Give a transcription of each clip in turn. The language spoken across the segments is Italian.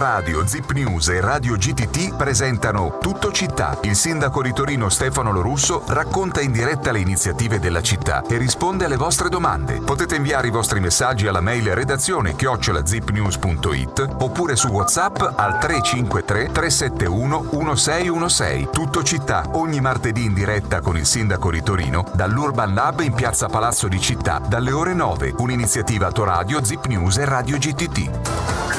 Radio, Zip News e Radio GTT presentano Tutto Città. Il sindaco di Torino Stefano Lorusso racconta in diretta le iniziative della città e risponde alle vostre domande. Potete inviare i vostri messaggi alla mail redazione chiocciolazipnews.it oppure su WhatsApp al 353 371 1616. Tutto Città, ogni martedì in diretta con il sindaco di Torino dall'Urban Lab in piazza Palazzo di Città dalle ore 9. Un'iniziativa Toradio, Zip News e Radio GTT.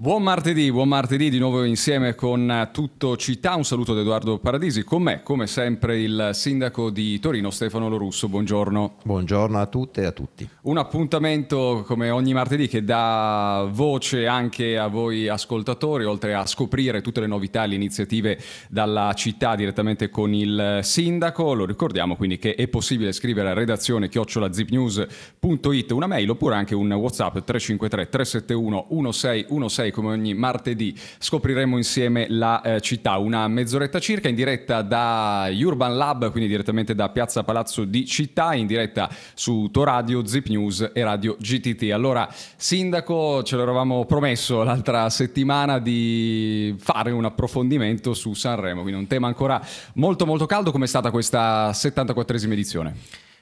Buon martedì, buon martedì di nuovo insieme con eh, tutto Città, un saluto da Edoardo Paradisi, con me come sempre il sindaco di Torino Stefano Lorusso, buongiorno. Buongiorno a tutte e a tutti. Un appuntamento come ogni martedì che dà voce anche a voi ascoltatori, oltre a scoprire tutte le novità e le iniziative dalla città direttamente con il sindaco, lo ricordiamo quindi che è possibile scrivere a redazione chiocciola.zipnews.it una mail oppure anche un whatsapp 353 371 1616 6 come ogni martedì scopriremo insieme la eh, città, una mezz'oretta circa in diretta da Urban Lab, quindi direttamente da Piazza Palazzo di Città, in diretta su Toradio, Zip News e Radio GTT. Allora, Sindaco, ce l'eravamo promesso l'altra settimana di fare un approfondimento su Sanremo, quindi un tema ancora molto molto caldo come è stata questa 74esima edizione.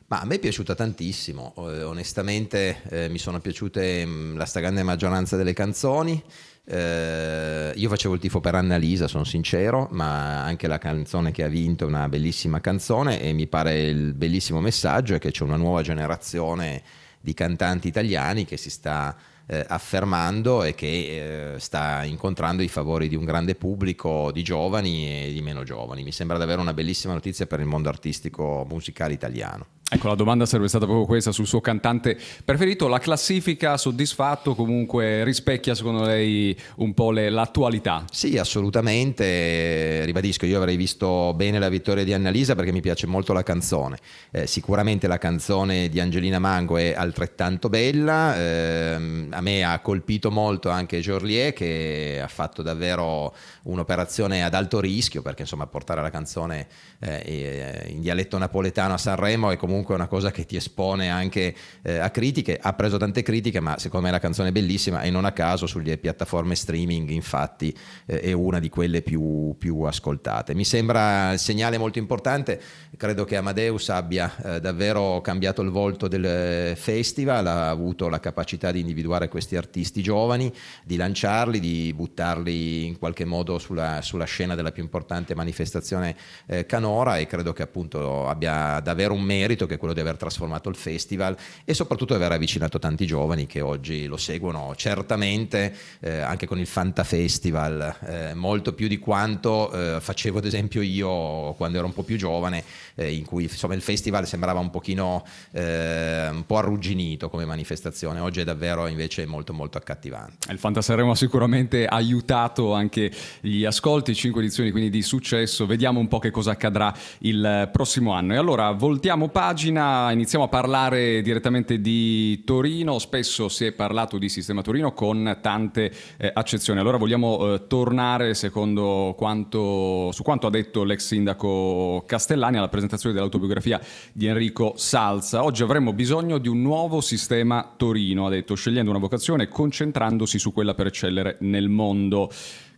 Ma a me è piaciuta tantissimo, eh, onestamente eh, mi sono piaciute mh, mm, la stragrande maggioranza delle canzoni. Eh, io facevo il tifo per Annalisa, sono sincero, ma anche la canzone che ha vinto è una bellissima canzone e mi pare il bellissimo messaggio è che c'è una nuova generazione di cantanti italiani che si sta eh, affermando e che eh, sta incontrando i favori di un grande pubblico di giovani e di meno giovani. Mi sembra davvero una bellissima notizia per il mondo artistico musicale italiano. Ecco, la domanda sarebbe stata proprio questa sul suo cantante preferito. La classifica soddisfatto comunque rispecchia secondo lei un po' le, l'attualità? Sì, assolutamente. Ribadisco, io avrei visto bene la vittoria di Annalisa perché mi piace molto la canzone. Eh, sicuramente la canzone di Angelina Mango è altrettanto bella. Eh, a me ha colpito molto anche Jorlier che ha fatto davvero un'operazione ad alto rischio perché insomma portare la canzone eh, eh in dialetto napoletano a Sanremo è comunque comunque è una cosa che ti espone anche eh, a critiche, ha preso tante critiche, ma secondo me la canzone è bellissima e non a caso sulle piattaforme streaming infatti eh, è una di quelle più, più ascoltate. Mi sembra il segnale molto importante, credo che Amadeus abbia eh, davvero cambiato il volto del eh, festival, ha avuto la capacità di individuare questi artisti giovani, di lanciarli, di buttarli in qualche modo sulla, sulla scena della più importante manifestazione eh, canora e credo che appunto abbia davvero un merito che è quello di aver trasformato il festival e soprattutto di aver avvicinato tanti giovani che oggi lo seguono certamente eh, anche con il Fanta Festival, eh, molto più di quanto eh, facevo ad esempio io quando ero un po' più giovane, eh, in cui insomma, il festival sembrava un pochino eh, un po' arrugginito come manifestazione, oggi è davvero invece molto molto accattivante. Il Fanta Sanremo ha sicuramente aiutato anche gli ascolti, 5 edizioni quindi di successo, vediamo un po' che cosa accadrà il eh, prossimo anno. E allora voltiamo pagina pagina, iniziamo a parlare direttamente di Torino. Spesso si è parlato di sistema Torino con tante eh, accezioni. Allora vogliamo eh, tornare secondo quanto, su quanto ha detto l'ex sindaco Castellani alla presentazione dell'autobiografia di Enrico Salza. Oggi avremmo bisogno di un nuovo sistema Torino, ha detto, scegliendo una vocazione e concentrandosi su quella per eccellere nel mondo.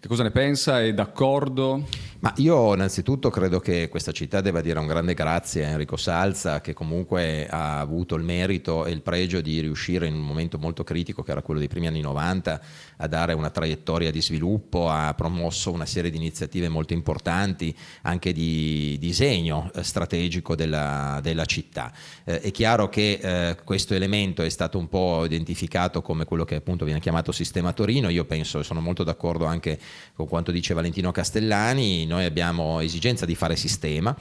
Che cosa ne pensa? È d'accordo? Ma io innanzitutto credo che questa città debba dire un grande grazie a Enrico Salza che comunque ha avuto il merito e il pregio di riuscire in un momento molto critico che era quello dei primi anni 90 a dare una traiettoria di sviluppo, ha promosso una serie di iniziative molto importanti anche di disegno strategico della, della città. Eh, è chiaro che eh, questo elemento è stato un po' identificato come quello che appunto viene chiamato sistema Torino, io penso e sono molto d'accordo anche con quanto dice Valentino Castellani, noi abbiamo esigenza di fare sistema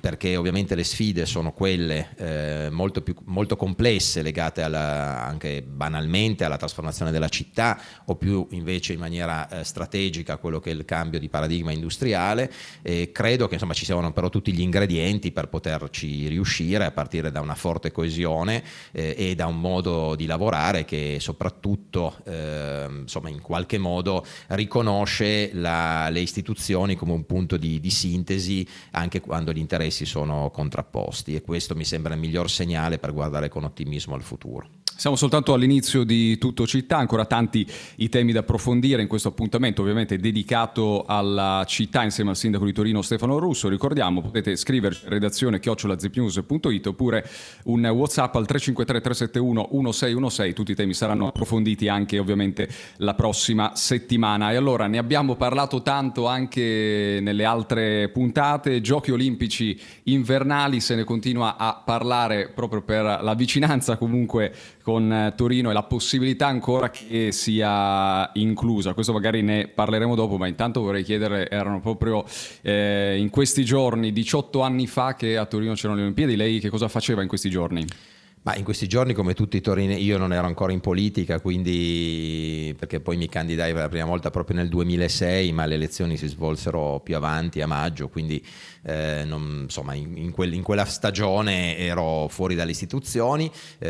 perché ovviamente le sfide sono quelle eh, molto, più, molto, complesse legate alla, anche banalmente alla trasformazione della città o più invece in maniera eh, strategica a quello che è il cambio di paradigma industriale e credo che insomma, ci siano però tutti gli ingredienti per poterci riuscire a partire da una forte coesione eh, e da un modo di lavorare che soprattutto ehm, insomma, in qualche modo riconosce la, le istituzioni come un punto di, di sintesi anche quando gli l'interesse tre si sono contrapposti e questo mi sembra il miglior segnale per guardare con ottimismo al futuro. Siamo soltanto all'inizio di tutto città, ancora tanti i temi da approfondire in questo appuntamento ovviamente dedicato alla città insieme al sindaco di Torino Stefano Russo. Ricordiamo, potete scriverci redazione chiocciolazipnews.it oppure un Whatsapp al 353-371-1616. Tutti i temi saranno approfonditi anche ovviamente la prossima settimana. E allora ne abbiamo parlato tanto anche nelle altre puntate, giochi olimpici invernali, se ne continua a parlare proprio per la vicinanza comunque con eh, Torino e la possibilità ancora che sia inclusa. Questo magari ne parleremo dopo, ma intanto vorrei chiedere, erano proprio eh, in questi giorni, 18 anni fa che a Torino c'erano le Olimpiadi, lei che cosa faceva in questi giorni? Ma in questi giorni, come tutti i torini, io non ero ancora in politica, quindi perché poi mi candidai per la prima volta proprio nel 2006, ma le elezioni si svolsero più avanti a maggio, quindi eh, non, insomma in, in, quel, in, quella stagione ero fuori dalle istituzioni, eh,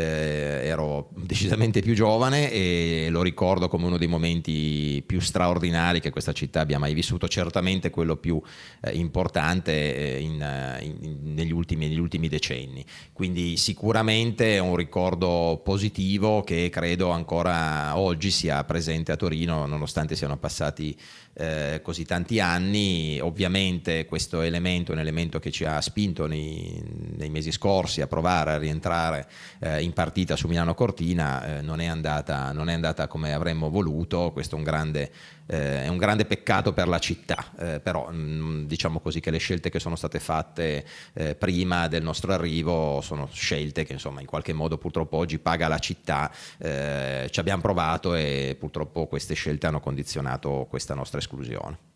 ero decisamente più giovane e lo ricordo come uno dei momenti più straordinari che questa città abbia mai vissuto, certamente quello più eh, importante eh, eh, in, negli, ultimi, negli ultimi decenni. Quindi sicuramente è un ricordo positivo che credo ancora oggi sia presente a Torino nonostante siano passati eh, così tanti anni, ovviamente questo elemento elemento, un elemento che ci ha spinto nei, nei mesi scorsi a provare a rientrare eh, in partita su Milano Cortina, eh, non, è andata, non, è andata, come avremmo voluto, questo è un grande, eh, è un grande peccato per la città, eh, però mh, mm, diciamo così che le scelte che sono state fatte eh, prima del nostro arrivo sono scelte che insomma in qualche modo purtroppo oggi paga la città, eh, ci abbiamo provato e purtroppo queste scelte hanno condizionato questa nostra esclusione.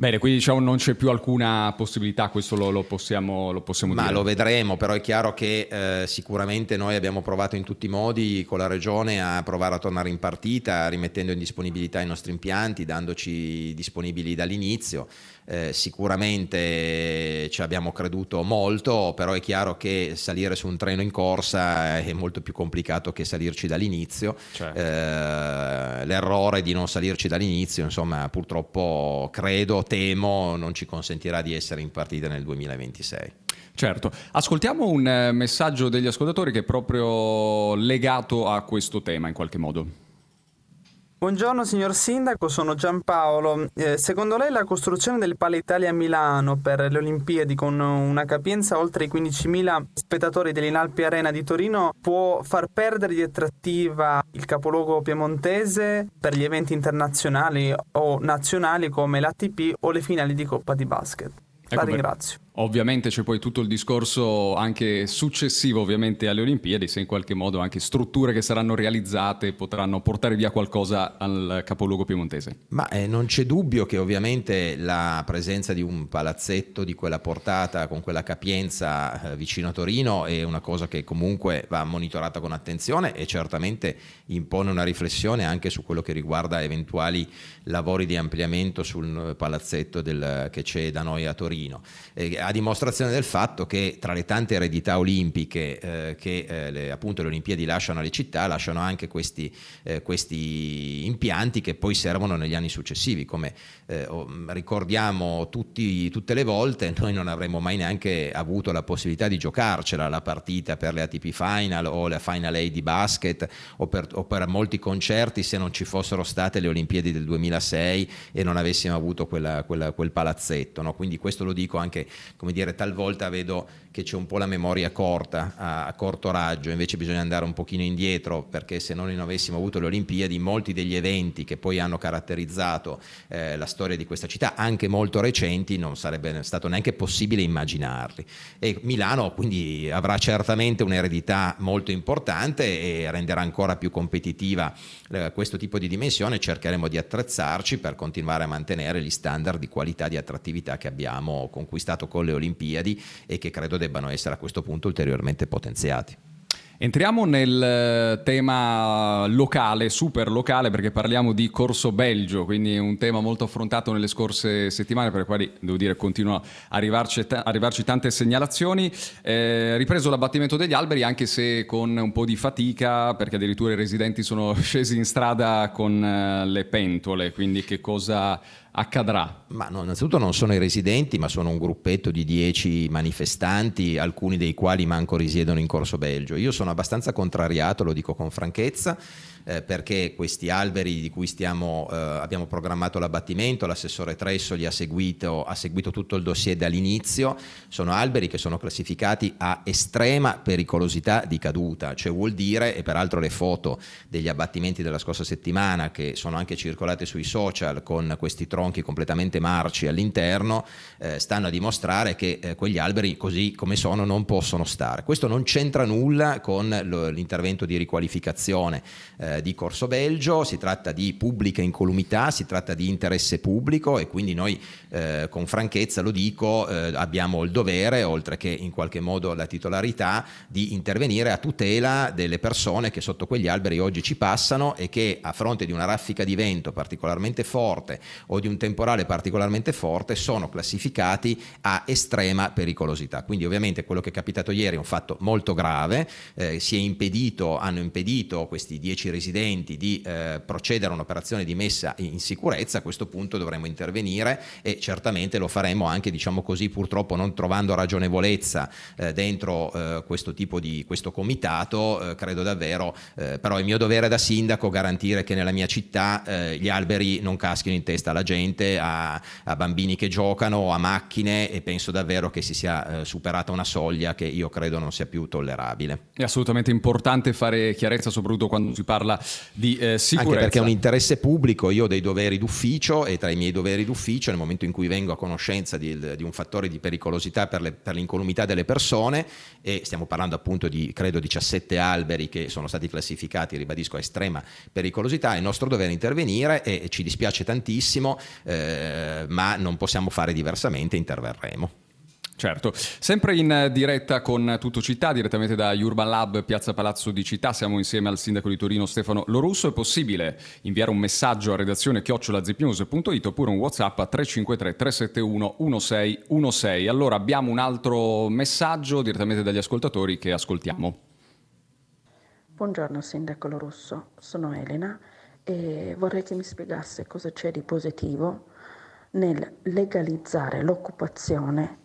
Bene, quindi diciamo non c'è più alcuna possibilità, questo lo, lo, possiamo, lo possiamo Ma dire. lo vedremo, però è chiaro che eh, sicuramente noi abbiamo provato in tutti i modi con la Regione a provare a tornare in partita, rimettendo in disponibilità i nostri impianti, dandoci disponibili dall'inizio. Eh, sicuramente ci abbiamo creduto molto, però è chiaro che salire su un treno in corsa è molto più complicato che salirci dall'inizio. Certo. Eh, l'errore di non salirci dall'inizio, insomma, purtroppo credo temo non ci consentirà di essere in partita nel 2026. Certo, ascoltiamo un eh, messaggio degli ascoltatori che è proprio legato a questo tema in qualche modo. Buongiorno signor Sindaco, sono Giampaolo. Eh, secondo lei la costruzione del Pale Italia a Milano per le Olimpiadi con una capienza oltre i 15.000 spettatori dell'Inalpi Arena di Torino può far perdere di attrattiva il capoluogo piemontese per gli eventi internazionali o nazionali come l'ATP o le finali di Coppa di Basket? La ecco ringrazio. Ovviamente c'è poi tutto il discorso anche successivo ovviamente alle Olimpiadi, se in qualche modo anche strutture che saranno realizzate potranno portare via qualcosa al capoluogo piemontese. Ma eh, non c'è dubbio che ovviamente la presenza di un palazzetto di quella portata, con quella capienza eh, vicino a Torino è una cosa che comunque va monitorata con attenzione e certamente impone una riflessione anche su quello che riguarda eventuali lavori di ampliamento sul palazzetto del, che c'è da noi a Torino. Eh, dimostrazione del fatto che tra le tante eredità olimpiche eh, che eh, le, appunto le Olimpiadi lasciano alle città, lasciano anche questi, eh, questi impianti che poi servono negli anni successivi, come eh, mm, ricordiamo tutti, tutte le volte, noi non avremmo mai neanche avuto la possibilità di giocarcela la partita per le ATP Final o la Final A di basket o per, o per molti concerti se non ci fossero state le Olimpiadi del 2006 e non avessimo avuto quella, quella, quel palazzetto. No? Quindi questo lo dico anche come dire, talvolta vedo che c'è un po' la memoria corta, a, a, corto raggio, invece bisogna andare un pochino indietro perché se non avessimo avuto le Olimpiadi, molti degli eventi che poi hanno caratterizzato eh, la storia di questa città, anche molto recenti, non sarebbe stato neanche possibile immaginarli. E Milano quindi avrà certamente un'eredità molto importante e renderà ancora più competitiva eh, questo tipo di dimensione, cercheremo di attrezzarci per continuare a mantenere gli standard di qualità di attrattività che abbiamo conquistato con le Olimpiadi e che credo debbano essere a questo punto ulteriormente potenziati. Entriamo nel eh, tema locale, super locale, perché parliamo di Corso Belgio, quindi un tema molto affrontato nelle scorse settimane, per le quali devo dire continua a arrivarci, t- arrivarci tante segnalazioni. Eh, ripreso l'abbattimento degli alberi, anche se con un po' di fatica, perché addirittura i residenti sono scesi in strada con eh, le pentole, quindi che cosa accadrà? Ma no, innanzitutto non sono i residenti, ma sono un gruppetto di dieci manifestanti, alcuni dei quali manco risiedono in Corso Belgio. Io sono abbastanza contrariato, lo dico con franchezza eh, perché questi alberi di cui stiamo, eh, abbiamo programmato l'abbattimento, l'assessore Tresso li ha seguito, ha seguito tutto il dossier dall'inizio, sono alberi che sono classificati a estrema pericolosità di caduta, cioè vuol dire, e peraltro le foto degli abbattimenti della scorsa settimana che sono anche circolate sui social con questi tronchi completamente marci all'interno, eh, stanno a dimostrare che eh, quegli alberi così come sono non possono stare. Questo non c'entra nulla con l'intervento di riqualificazione eh, eh, di Corso Belgio, si tratta di pubblica incolumità, si tratta di interesse pubblico e quindi noi eh, con franchezza lo dico, eh, abbiamo il dovere, oltre che in qualche modo la titolarità, di intervenire a tutela delle persone che sotto quegli alberi oggi ci passano e che a fronte di una raffica di vento particolarmente forte o di un temporale particolarmente forte sono classificati a estrema pericolosità. Quindi ovviamente quello che è capitato ieri è un fatto molto grave, eh, si è impedito, hanno impedito questi dieci risultati presidenti di eh, procedere a un'operazione di messa in sicurezza, a questo punto dovremmo intervenire e certamente lo faremo anche, diciamo così, purtroppo non trovando ragionevolezza eh, dentro eh, questo tipo di questo comitato, eh, credo davvero, eh, però è mio dovere da sindaco garantire che nella mia città eh, gli alberi non caschino in testa alla gente, a, a, bambini che giocano, a macchine e penso davvero che si sia superata una soglia che io credo non sia più tollerabile. È assolutamente importante fare chiarezza soprattutto quando si parla parla di eh, sicurezza. Anche perché è un interesse pubblico, io ho dei doveri d'ufficio e tra i miei doveri d'ufficio nel momento in cui vengo a conoscenza di, di un fattore di pericolosità per, le, per, l'incolumità delle persone e stiamo parlando appunto di credo 17 alberi che sono stati classificati, ribadisco, a estrema pericolosità, è nostro dovere intervenire e ci dispiace tantissimo, eh, ma non possiamo fare diversamente, interverremo. Certo, sempre in diretta con Tutto Città, direttamente da Urban Lab, Piazza Palazzo di Città, siamo insieme al sindaco di Torino Stefano Lorusso, è possibile inviare un messaggio a redazione chiocciolazipnews.it oppure un Whatsapp a 353 371 1616. Allora abbiamo un altro messaggio direttamente dagli ascoltatori che ascoltiamo. Buongiorno sindaco Lorusso, sono Elena e vorrei che mi spiegasse cosa c'è di positivo nel legalizzare l'occupazione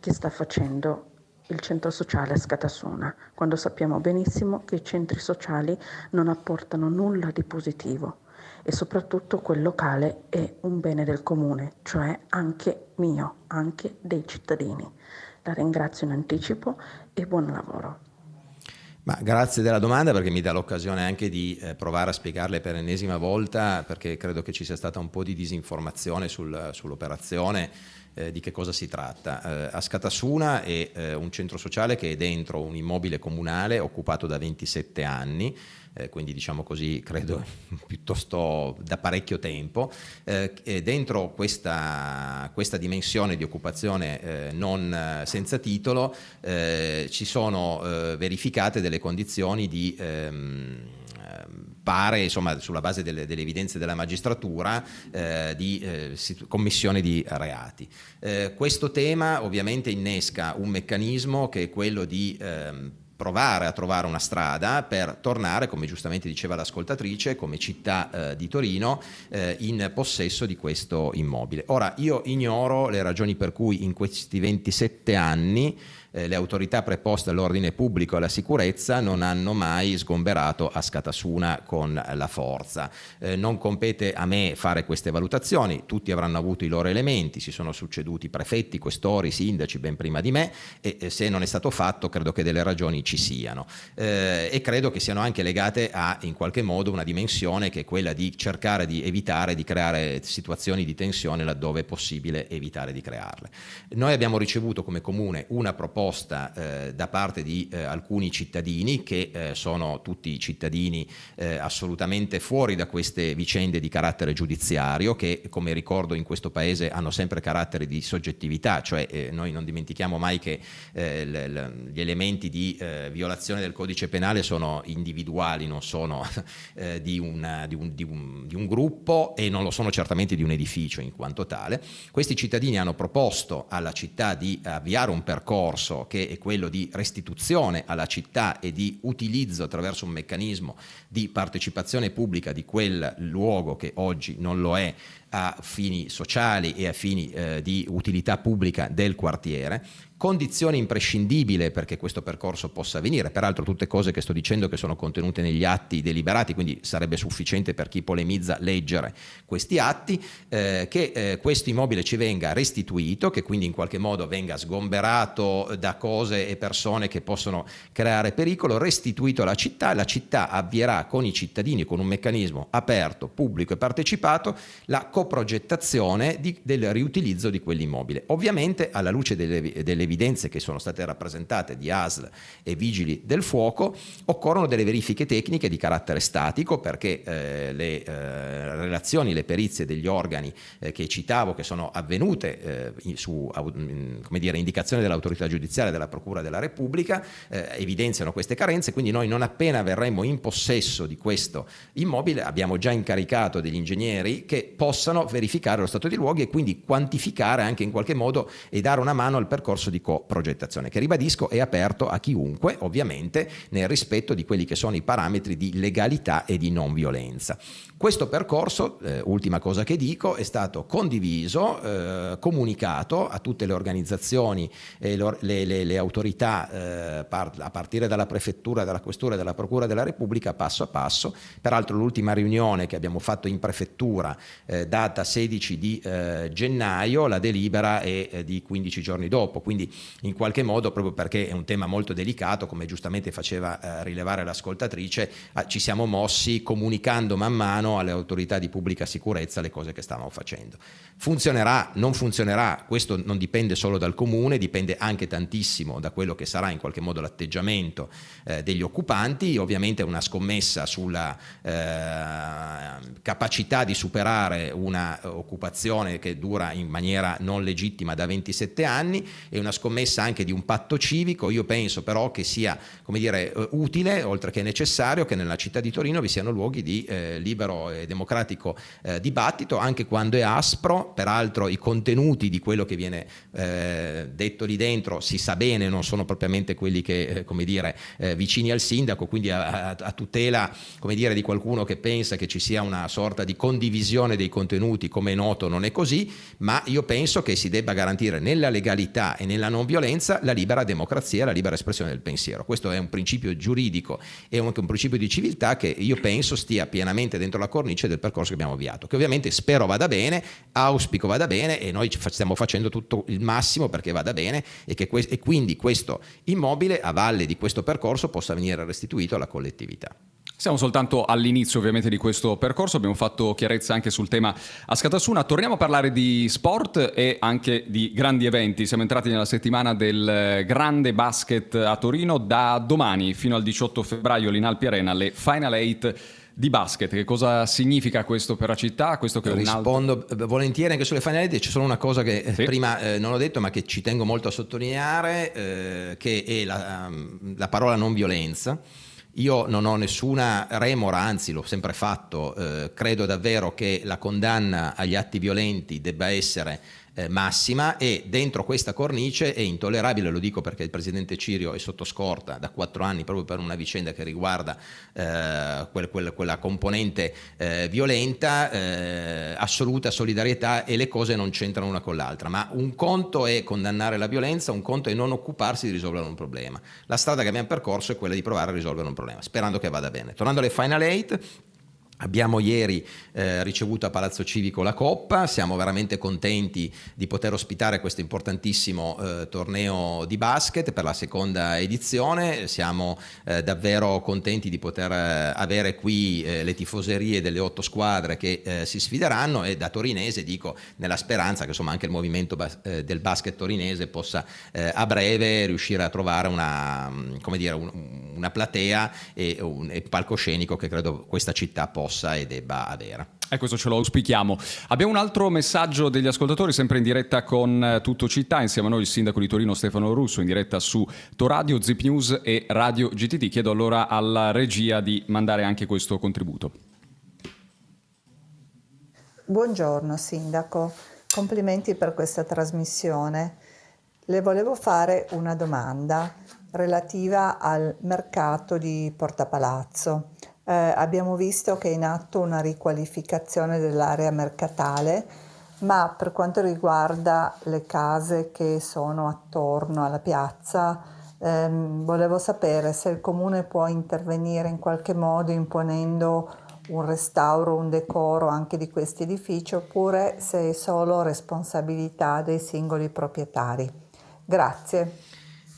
che sta facendo il centro sociale a Scatasuna, quando sappiamo benissimo che i centri sociali non apportano nulla di positivo e soprattutto quel locale è un bene del comune, cioè anche mio, anche dei cittadini. La ringrazio in anticipo e buon lavoro. Ma grazie della domanda perché mi dà l'occasione anche di eh, provare a spiegarle per l'ennesima volta perché credo che ci sia stata un po' di disinformazione sul, eh, sull'operazione eh, di che cosa si tratta. Eh, Ascatasuna è eh, un centro sociale che è dentro un immobile comunale occupato da 27 anni, eh, quindi diciamo così credo piuttosto da parecchio tempo. Eh, dentro questa, questa, dimensione di occupazione eh, non senza titolo ci sono verificate delle condizioni di... Ehm, ehm pare, insomma, sulla base delle, delle evidenze della magistratura, eh, di eh, commissione di reati. Eh, questo tema ovviamente innesca un meccanismo che è quello di... Ehm, provare a trovare una strada per tornare, come giustamente diceva l'ascoltatrice, come città eh, di Torino, eh, in possesso di questo immobile. Ora, io ignoro le ragioni per cui in questi 27 anni eh, le autorità preposte all'ordine pubblico e alla sicurezza non hanno mai sgomberato a scatasuna con la forza. Eh, non compete a me fare queste valutazioni, tutti avranno avuto i loro elementi, si sono succeduti prefetti, questori, sindaci ben prima di me e se non è stato fatto credo che delle ragioni ci siano eh, e credo che siano anche legate a in qualche modo una dimensione che è quella di cercare di evitare di creare situazioni di tensione laddove è possibile evitare di crearle. Noi abbiamo ricevuto come comune una proposta posta eh, da parte di eh, alcuni cittadini che eh, sono tutti cittadini eh, assolutamente fuori da queste vicende di carattere giudiziario che come ricordo in questo paese hanno sempre carattere di soggettività, cioè eh, noi non dimentichiamo mai che eh, l- l- gli elementi di violazione del codice penale sono individuali, non sono di, una, di, un, di, un, di un gruppo e non lo sono certamente di un edificio in quanto tale. Questi cittadini hanno proposto alla città di avviare un percorso percorso che è quello di restituzione alla città e di utilizzo attraverso un meccanismo di partecipazione pubblica di quel luogo che oggi non lo è a fini sociali e a fini eh, di utilità pubblica del quartiere, condizione imprescindibile perché questo percorso possa avvenire, peraltro tutte cose che sto dicendo che sono contenute negli atti deliberati, quindi sarebbe sufficiente per chi polemizza leggere questi atti, eh, che eh, questo immobile ci venga restituito, che quindi in qualche modo venga sgomberato da cose e persone che possono creare pericolo, restituito alla città, la città avvierà con i cittadini, con un meccanismo aperto, pubblico e partecipato, la coprogettazione di, del riutilizzo di quell'immobile. Ovviamente alla luce delle, delle evidenze che sono state rappresentate di ASL e vigili del fuoco, occorrono delle verifiche tecniche di carattere statico perché eh, le eh, relazioni, le perizie degli organi eh, che citavo, che sono avvenute eh, su dire, indicazione dell'autorità giudiziaria della Procura della Repubblica, eh, evidenziano queste carenze, quindi noi non appena verremo in possesso di questo immobile abbiamo già incaricato degli ingegneri che possano possano verificare lo stato di luoghi e quindi quantificare anche in qualche modo e dare una mano al percorso di coprogettazione, che ribadisco è aperto a chiunque, ovviamente nel rispetto di quelli che sono i parametri di legalità e di non violenza. Questo percorso, eh, ultima cosa che dico, è stato condiviso, eh, comunicato a tutte le organizzazioni, e le, le, le, autorità eh, par- a partire dalla prefettura, dalla questura e dalla procura della Repubblica passo a passo. Peraltro l'ultima riunione che abbiamo fatto in prefettura eh, da data 16 di eh, gennaio, la delibera è eh, di 15 giorni dopo, quindi in qualche modo proprio perché è un tema molto delicato, come giustamente faceva eh, rilevare l'ascoltatrice, ah, ci siamo mossi comunicando man mano alle autorità di pubblica sicurezza le cose che stavamo facendo. Funzionerà, non funzionerà, questo non dipende solo dal comune, dipende anche tantissimo da quello che sarà in qualche modo l'atteggiamento eh, degli occupanti, ovviamente una scommessa sulla eh, capacità di superare un una eh, occupazione che dura in maniera non legittima da 27 anni e una scommessa anche di un patto civico. Io penso però che sia dire, eh, utile, oltre che necessario, che nella città di Torino vi siano luoghi di eh, libero e democratico eh, dibattito, anche quando è aspro. Peraltro i contenuti di quello che viene eh, detto lì dentro si sa bene, non sono propriamente quelli che, eh, come dire, vicini al sindaco, quindi a, a tutela, come dire, di qualcuno che pensa che ci sia una sorta di condivisione dei contenuti avvenuti, come è noto non è così, ma io penso che si debba garantire nella legalità e nella non violenza la libera democrazia, la libera espressione del pensiero. Questo è un principio giuridico e anche un principio di civiltà che io penso stia pienamente dentro la cornice del percorso che abbiamo avviato, che ovviamente spero vada bene, auspico vada bene e noi stiamo facendo tutto il massimo perché vada bene e, che que- e quindi questo immobile a valle di questo percorso possa venire restituito alla collettività. Siamo soltanto all'inizio ovviamente di questo percorso, abbiamo fatto chiarezza anche sul tema a Scatasuna, torniamo a parlare di sport e anche di grandi eventi, siamo entrati nella settimana del eh, grande basket a Torino, da domani fino al 18 febbraio l'Inalpi Arena, le Final Eight di basket, che cosa significa questo per la città? Questo che Rispondo altro... Eh, volentieri anche sulle Final finali, c'è solo una cosa che eh, sì. prima eh, non ho detto ma che ci tengo molto a sottolineare, eh, che è la, ehm, la parola non violenza io non ho nessuna remora, anzi l'ho sempre fatto, eh, credo davvero che la condanna agli atti violenti debba essere eh, massima e dentro questa cornice è intollerabile, lo dico perché il presidente Cirio è sotto scorta da quattro anni proprio per una vicenda che riguarda eh, quel, quel, quella componente eh, violenta, eh, assoluta solidarietà e le cose non c'entrano una con l'altra, ma un conto è condannare la violenza, un conto è non occuparsi di risolvere un problema. La strada che abbiamo percorso è quella di provare a risolvere un problema, sperando che vada bene. Tornando alle Final Eight, Abbiamo ieri eh, ricevuto a Palazzo Civico la Coppa, siamo veramente contenti di poter ospitare questo importantissimo eh, torneo di basket per la seconda edizione, siamo eh, davvero contenti di poter eh, avere qui eh, le tifoserie delle otto squadre che eh, si sfideranno e da torinese dico nella speranza che insomma, anche il movimento bas- del basket torinese possa a breve riuscire a trovare una, mm, dire, un, una platea e un e palcoscenico che credo questa città possa possa e debba avere. E questo ce lo auspichiamo. Abbiamo un altro messaggio degli ascoltatori, sempre in diretta con eh, Tutto Città, insieme a noi il sindaco di Torino Stefano Russo, in diretta su Toradio, Zip News e Radio GTT. Chiedo allora alla regia di mandare anche questo contributo. Buongiorno sindaco, complimenti per questa trasmissione. Le volevo fare una domanda relativa al mercato di Portapalazzo eh, abbiamo visto che è in atto una riqualificazione dell'area mercatale, ma per quanto riguarda le case che sono attorno alla piazza, ehm, volevo sapere se il comune può intervenire in qualche modo imponendo un restauro, un decoro anche di questi edifici oppure se è solo responsabilità dei singoli proprietari. Grazie.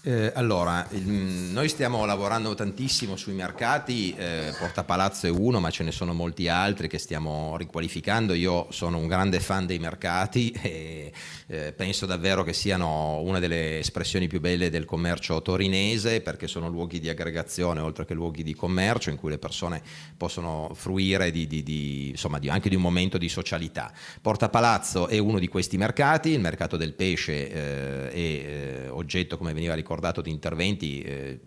Eh, allora, il, mm, noi stiamo lavorando tantissimo sui mercati, eh, Porta Palazzo è uno, ma ce ne sono molti altri che stiamo riqualificando. Io sono un grande fan dei mercati e eh, penso davvero che siano una delle espressioni più belle del commercio torinese perché sono luoghi di aggregazione oltre che luoghi di commercio in cui le persone possono fruire di, di, di, insomma, anche di un momento di socialità. Porta Palazzo è uno di questi mercati, il mercato del pesce eh, è eh, oggetto, come veniva ricordato, ricordato di interventi eh,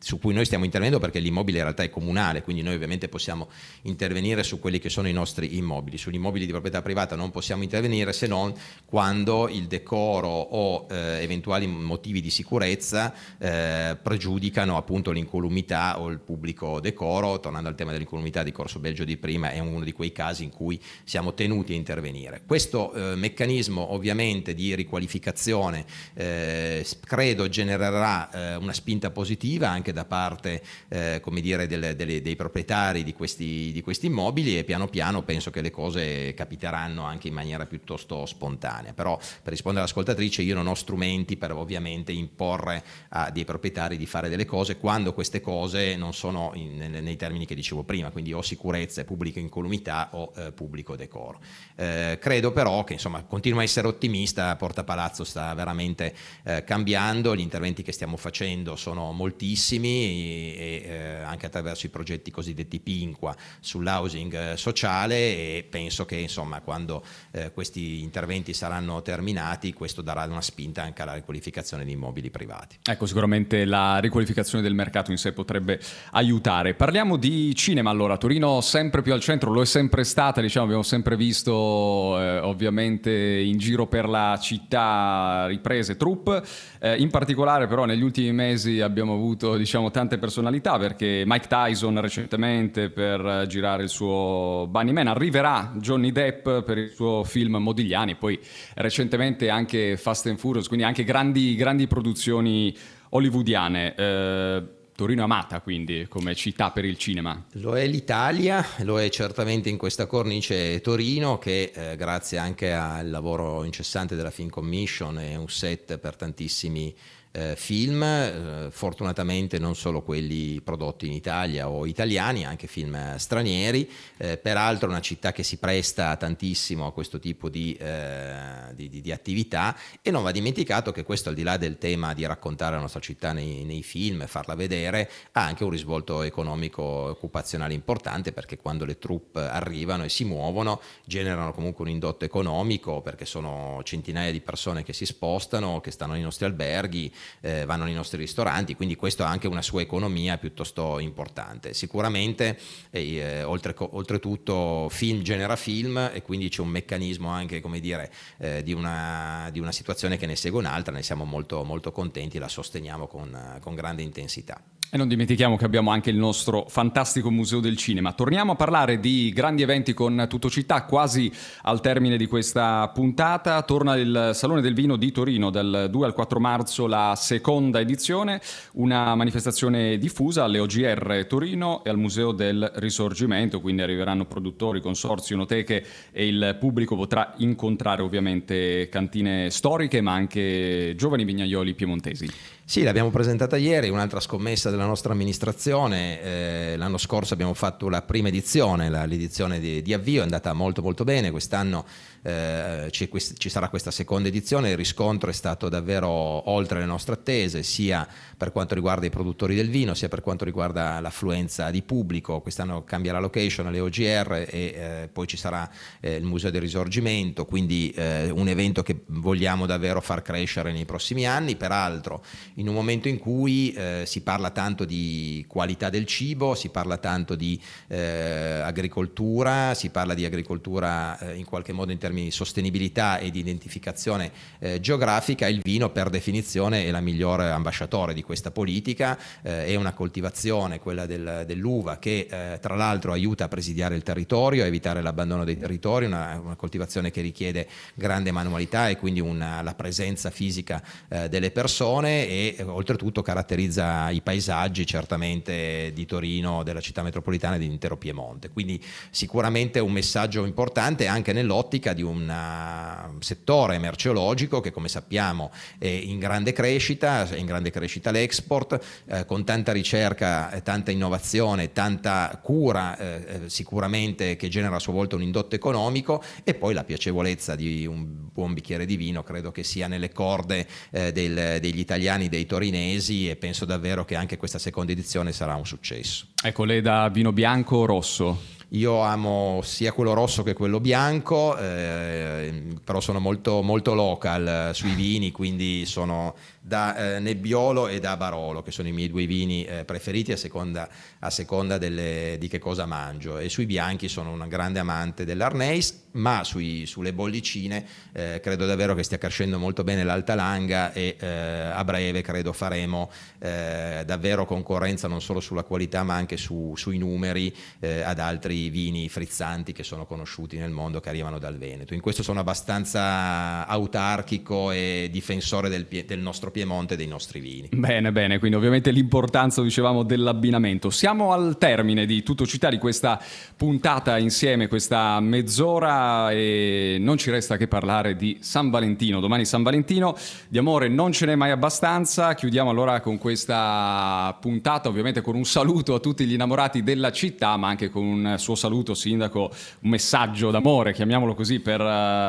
su cui noi stiamo intervenendo perché l'immobile in realtà è comunale, quindi noi ovviamente possiamo intervenire su quelli che sono i nostri immobili. Sugli immobili di proprietà privata non possiamo intervenire se non quando il decoro o eh, eventuali motivi di sicurezza eh, pregiudicano appunto l'incolumità o il pubblico decoro. Tornando al tema dell'incolumità di Corso Belgio di prima, è uno di quei casi in cui siamo tenuti a intervenire. Questo eh, meccanismo ovviamente di riqualificazione eh, credo genererà genererà eh, una spinta positiva anche da parte eh, dire, delle, delle, dei proprietari di questi, di questi immobili e piano piano penso che le cose capiteranno anche in maniera piuttosto spontanea. Però per rispondere all'ascoltatrice io non ho strumenti per ovviamente imporre a dei proprietari di fare delle cose quando queste cose non sono in, nei termini che dicevo prima, quindi o sicurezza, e pubblica incolumità o eh, pubblico decoro. Eh, credo però che insomma continuo a essere ottimista, Porta Palazzo sta veramente eh, cambiando, gli interventi interventi che stiamo facendo sono moltissimi, e, e, eh, anche attraverso i progetti cosiddetti PINQUA sull'housing eh, sociale e penso che insomma, quando eh, questi interventi saranno terminati questo darà una spinta anche alla riqualificazione di immobili privati. Ecco, sicuramente la riqualificazione del mercato in sé potrebbe aiutare. Parliamo di cinema allora, Torino sempre più al centro, lo è sempre stata, diciamo, abbiamo sempre visto eh, ovviamente in giro per la città riprese, troupe, eh, in particolare particolare, però negli ultimi mesi abbiamo avuto diciamo, tante personalità perché Mike Tyson recentemente per girare il suo Bunny Man arriverà Johnny Depp per il suo film Modigliani, poi recentemente anche Fast and Furious, quindi anche grandi, grandi produzioni hollywoodiane. Eh, Torino è amata quindi come città per il cinema. Lo è l'Italia, lo è certamente in questa cornice Torino che eh, grazie anche al lavoro incessante della Film Commission è un set per tantissimi eh, film, eh, fortunatamente non solo quelli prodotti in Italia o italiani, anche film stranieri, eh, peraltro una città che si presta tantissimo a questo tipo di, eh, di, di, di, attività e non va dimenticato che questo al di là del tema di raccontare la nostra città nei, nei film, farla vedere, ha anche un risvolto economico e occupazionale importante perché quando le truppe arrivano e si muovono generano comunque un indotto economico perché sono centinaia di persone che si spostano, che stanno nei nostri alberghi, eh, vanno nei nostri ristoranti, quindi questo ha anche una sua economia piuttosto importante. Sicuramente, eh, eh oltre, oltretutto, film genera film e quindi c'è un meccanismo anche come dire, eh, di, una, di, una, situazione che ne segue un'altra, ne siamo molto, molto contenti, la sosteniamo con, eh, con grande intensità. E non dimentichiamo che abbiamo anche il nostro fantastico Museo del Cinema. Torniamo a parlare di grandi eventi con Tutto Città, quasi al termine di questa puntata. Torna il Salone del Vino di Torino dal 2 al 4 marzo, la seconda edizione, una manifestazione diffusa alle OGR Torino e al Museo del Risorgimento, quindi arriveranno produttori, consorzi, unoteche e il pubblico potrà incontrare ovviamente cantine storiche ma anche giovani vignaioli piemontesi. Sì, l'abbiamo presentata ieri, un'altra scommessa della nostra amministrazione. Eh, l'anno scorso abbiamo fatto la prima edizione, la, l'edizione di, di avvio è andata molto molto bene, quest'anno eh, ci, ci sarà questa seconda edizione, il riscontro è stato davvero oltre le nostre attese, sia per quanto riguarda i produttori del vino, sia per quanto riguarda l'affluenza di pubblico, quest'anno cambia la location, alle OGR e eh, poi ci sarà eh, il Museo del Risorgimento, quindi eh, un evento che vogliamo davvero far crescere nei prossimi anni, peraltro in un momento in cui eh, si parla tanto di qualità del cibo, si parla tanto di eh, agricoltura, si parla di agricoltura eh, in qualche modo in termini di sostenibilità e di identificazione eh, geografica, il vino per definizione è la migliore ambasciatore di questa politica, eh, è una coltivazione, quella del, dell'uva, che eh, tra l'altro aiuta a presidiare il territorio, a evitare l'abbandono dei territori, una, una coltivazione che richiede grande manualità e quindi una, la presenza fisica eh, delle persone e eh, oltretutto caratterizza i paesaggi certamente di Torino, della città metropolitana e dell'intero Piemonte. Quindi sicuramente un messaggio importante anche nell'ottica di un uh, settore merceologico che come sappiamo è in grande crescita, è in grande crescita l'export, eh, con tanta ricerca, tanta innovazione, tanta cura eh, eh, sicuramente che genera a sua volta un indotto economico e poi la piacevolezza di un buon bicchiere di vino credo che sia nelle corde eh, del, degli italiani, dei torinesi e penso davvero che anche questa seconda edizione sarà un successo. Ecco, lei da vino bianco o rosso? Io amo sia quello rosso che quello bianco, eh, però sono molto, molto local eh, sui vini, quindi sono da eh, Nebbiolo e da Barolo, che sono i miei due vini eh, preferiti a seconda, a seconda delle, di che cosa mangio. E sui bianchi sono un grande amante dell'Arneis ma sui, sulle bollicine eh, credo davvero che stia crescendo molto bene l'Altalanga e eh, a breve credo faremo eh, davvero concorrenza non solo sulla qualità ma anche su, sui numeri eh, ad altri vini frizzanti che sono conosciuti nel mondo che arrivano dal Veneto. In questo sono abbastanza autarchico e difensore del, del nostro Piemonte e dei nostri vini. Bene, bene, quindi ovviamente l'importanza, dicevamo, dell'abbinamento. Siamo al termine di tutto città di questa puntata insieme, questa mezz'ora e non ci resta che parlare di San Valentino. Domani San Valentino, di amore non ce n'è mai abbastanza. Chiudiamo allora con questa puntata, ovviamente con un saluto a tutti gli innamorati della città, ma anche con un suo saluto, Sindaco, un messaggio d'amore, chiamiamolo così, per eh,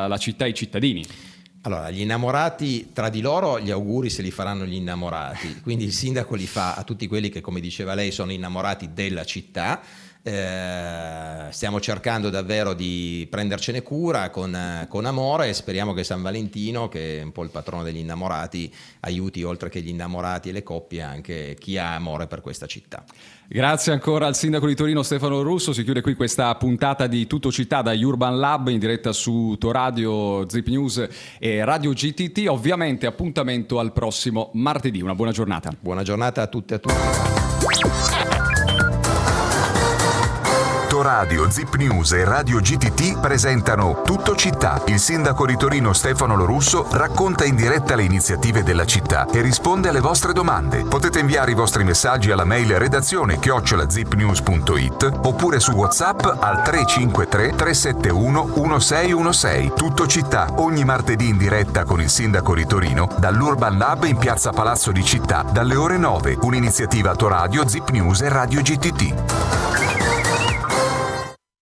la città e i cittadini. Allora, gli innamorati tra di loro gli auguri se li faranno gli innamorati, quindi il sindaco li fa a tutti quelli che, come diceva lei, sono innamorati della città eh, stiamo cercando davvero di prendercene cura con, con, amore e speriamo che San Valentino, che è un po' il patrono degli innamorati, aiuti oltre che gli innamorati e le coppie anche chi ha amore per questa città. Grazie ancora al sindaco di Torino Stefano Russo, si chiude qui questa puntata di Tutto Città da Urban Lab in diretta su Toradio, Zip News e Radio GTT, ovviamente appuntamento al prossimo martedì, una buona giornata. Buona giornata a tutti e a tutti. Radio Zip News e Radio GTT presentano Tutto Città. Il sindaco di Torino Stefano Lorusso racconta in diretta le iniziative della città e risponde alle vostre domande. Potete inviare i vostri messaggi alla mail redazione chiocciolazipnews.it oppure su WhatsApp al 353 371 1616. Tutto Città, ogni martedì in diretta con il sindaco di Torino dall'Urban Lab in piazza Palazzo di Città dalle ore 9. Un'iniziativa Toradio, Zip News e Radio GTT.